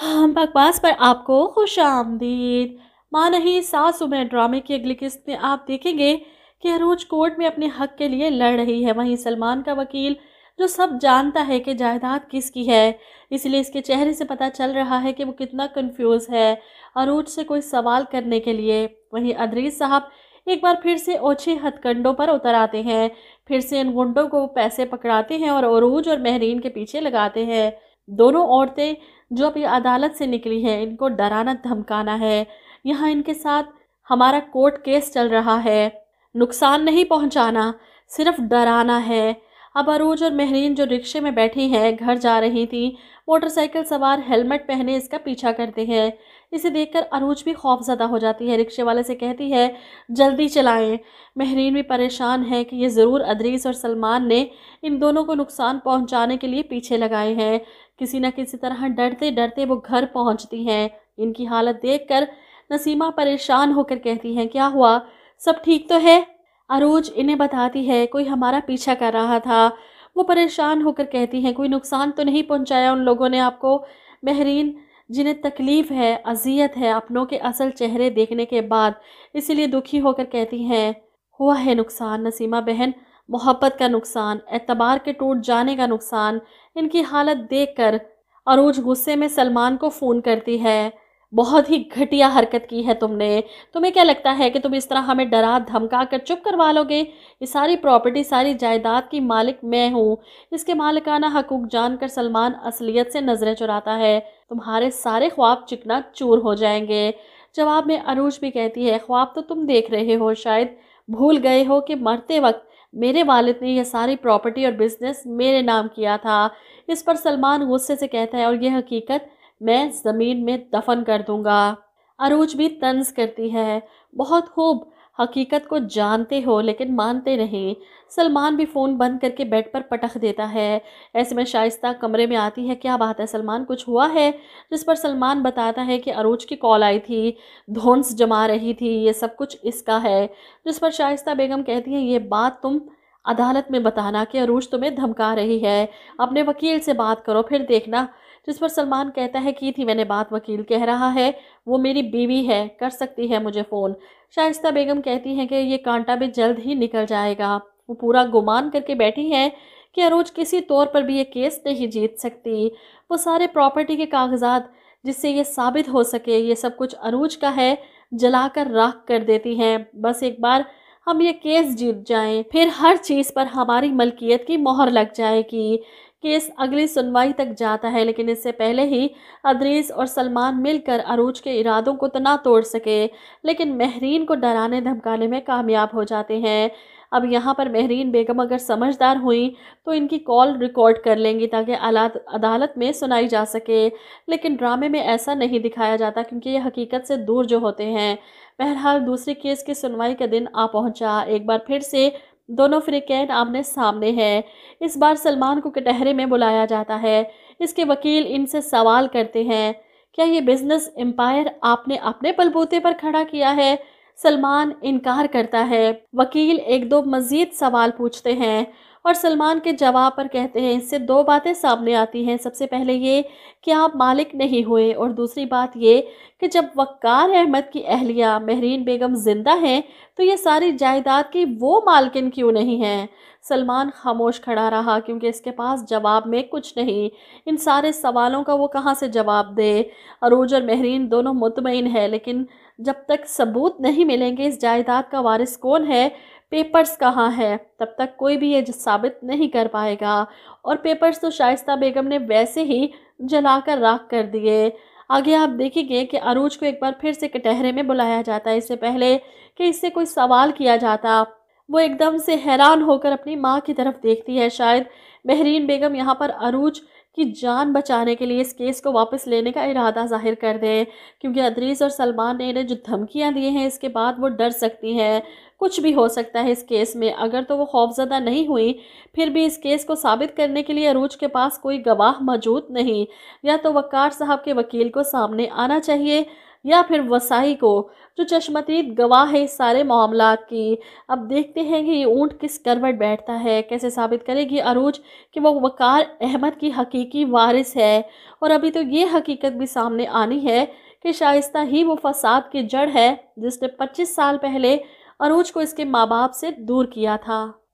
हम बकवास पर आपको खुश आमदीद माँ नहीं सासू में ड्रामे की अगली किस्त में आप देखेंगे कि अरूज कोर्ट में अपने हक के लिए लड़ रही है वहीं सलमान का वकील जो सब जानता है कि जायदाद किसकी है इसलिए इसके चेहरे से पता चल रहा है कि वो कितना कंफ्यूज है अरूज से कोई सवाल करने के लिए वहीं अदरीज साहब एक बार फिर से ओछे हथकंडों पर उतर आते हैं फिर से इन गुंडों को पैसे पकड़ाते हैं और अरूज और महरीन के पीछे लगाते हैं दोनों औरतें जो अभी अदालत से निकली हैं इनको डराना धमकाना है यहाँ इनके साथ हमारा कोर्ट केस चल रहा है नुकसान नहीं पहुँचाना सिर्फ डराना है अब अरूज और महरीन जो रिक्शे में बैठी हैं घर जा रही थी मोटरसाइकिल सवार हेलमेट पहने इसका पीछा करते हैं इसे देखकर अरूज भी खौफजदा हो जाती है रिक्शे वाले से कहती है जल्दी चलाएं महरीन भी परेशान है कि ये ज़रूर अदरीस और सलमान ने इन दोनों को नुकसान पहुंचाने के लिए पीछे लगाए हैं किसी न किसी तरह डरते डरते वो घर पहुंचती हैं इनकी हालत देखकर नसीमा परेशान होकर कहती हैं क्या हुआ सब ठीक तो है अरूज इन्हें बताती है कोई हमारा पीछा कर रहा था वो परेशान होकर कहती हैं कोई नुकसान तो नहीं पहुंचाया उन लोगों ने आपको महरीन जिन्हें तकलीफ़ है अजियत है अपनों के असल चेहरे देखने के बाद इसीलिए दुखी होकर कहती हैं हुआ है नुकसान नसीमा बहन मोहब्बत का नुकसान एतबार के टूट जाने का नुकसान इनकी हालत देख कर अरूज गुस्से में सलमान को फ़ोन करती है बहुत ही घटिया हरकत की है तुमने तुम्हें क्या लगता है कि तुम इस तरह हमें डरा धमका कर चुप करवा लोगे ये सारी प्रॉपर्टी सारी जायदाद की मालिक मैं हूँ इसके मालिकाना हकूक जानकर सलमान असलियत से नज़रें चुराता है तुम्हारे सारे ख्वाब चिकना चूर हो जाएंगे जवाब में अरूज भी कहती है ख्वाब तो तुम देख रहे हो शायद भूल गए हो कि मरते वक्त मेरे वालिद ने यह सारी प्रॉपर्टी और बिजनेस मेरे नाम किया था इस पर सलमान गुस्से से कहता है और यह हकीकत मैं ज़मीन में दफन कर दूंगा अरूज भी तंज करती है बहुत खूब हकीकत को जानते हो लेकिन मानते नहीं सलमान भी फ़ोन बंद करके बेड पर पटख देता है ऐसे में शाइस्ता कमरे में आती है क्या बात है सलमान कुछ हुआ है जिस पर सलमान बताता है कि अरूज की कॉल आई थी धोंस जमा रही थी ये सब कुछ इसका है जिस पर शाइस्ता बेगम कहती है ये बात तुम अदालत में बताना कि अरूज तुम्हें धमका रही है अपने वकील से बात करो फिर देखना जिस पर सलमान कहता है की थी मैंने बात वकील कह रहा है वो मेरी बीवी है कर सकती है मुझे फ़ोन शाइस्ता बेगम कहती हैं कि ये कांटा भी जल्द ही निकल जाएगा वो पूरा गुमान करके बैठी हैं कि अरूज किसी तौर पर भी ये केस नहीं जीत सकती वो सारे प्रॉपर्टी के कागजात जिससे ये साबित हो सके ये सब कुछ अरूज का है जलाकर राख कर देती हैं बस एक बार हम ये केस जीत जाएं फिर हर चीज़ पर हमारी मलकियत की मोहर लग जाएगी केस अगली सुनवाई तक जाता है लेकिन इससे पहले ही अदरीस और सलमान मिलकर अरूज के इरादों को तो ना तोड़ सके लेकिन महरीन को डराने धमकाने में कामयाब हो जाते हैं अब यहाँ पर महरीन बेगम अगर समझदार हुई तो इनकी कॉल रिकॉर्ड कर लेंगी ताकि आलात अदालत में सुनाई जा सके लेकिन ड्रामे में ऐसा नहीं दिखाया जाता क्योंकि ये हकीकत से दूर जो होते हैं बहरहाल दूसरे केस की सुनवाई का दिन आ पहुँचा एक बार फिर से दोनों फ्रिकैन आमने सामने हैं इस बार सलमान को कटहरे में बुलाया जाता है इसके वकील इनसे सवाल करते हैं क्या ये बिज़नेस एम्पायर आपने अपने बलबूते पर खड़ा किया है सलमान इनकार करता है वकील एक दो मजीद सवाल पूछते हैं और सलमान के जवाब पर कहते हैं इससे दो बातें सामने आती हैं सबसे पहले ये कि आप मालिक नहीं हुए और दूसरी बात ये कि जब वक्ार अहमद की अहलिया महरीन बेगम ज़िंदा हैं तो ये सारी जायदाद की वो मालकिन क्यों नहीं हैं सलमान खामोश खड़ा रहा क्योंकि इसके पास जवाब में कुछ नहीं इन सारे सवालों का वो कहाँ से जवाब दे अरूज और महरीन दोनों मुतमिन है लेकिन जब तक सबूत नहीं मिलेंगे इस जायदाद का वारिस कौन है पेपर्स कहाँ हैं तब तक कोई भी ये साबित नहीं कर पाएगा और पेपर्स तो शाइस्ता बेगम ने वैसे ही जलाकर राख कर दिए आगे आप देखेंगे कि अरूज को एक बार फिर से कटहरे में बुलाया जाता है इससे पहले कि इससे कोई सवाल किया जाता वो एकदम से हैरान होकर अपनी माँ की तरफ देखती है शायद बहरीन बेगम यहाँ पर अरूज कि जान बचाने के लिए इस केस को वापस लेने का इरादा जाहिर कर दें क्योंकि अदरीस और सलमान ने इन्हें जो धमकियाँ दी हैं इसके बाद वो डर सकती हैं कुछ भी हो सकता है इस केस में अगर तो वो खौफजदा नहीं हुई फिर भी इस केस को साबित करने के लिए अरूज के पास कोई गवाह मौजूद नहीं या तो वक़ार साहब के वकील को सामने आना चाहिए या फिर वसाई को जो चश्मदीद गवाह है इस सारे मामला की अब देखते हैं कि ये ऊँट किस करवट बैठता है कैसे साबित करेगी अरूज कि वो वकार अहमद की हकीकी वारिस है और अभी तो ये हकीकत भी सामने आनी है कि शाइस्ता ही वो फसाद की जड़ है जिसने 25 साल पहले अरूज को इसके माँ बाप से दूर किया था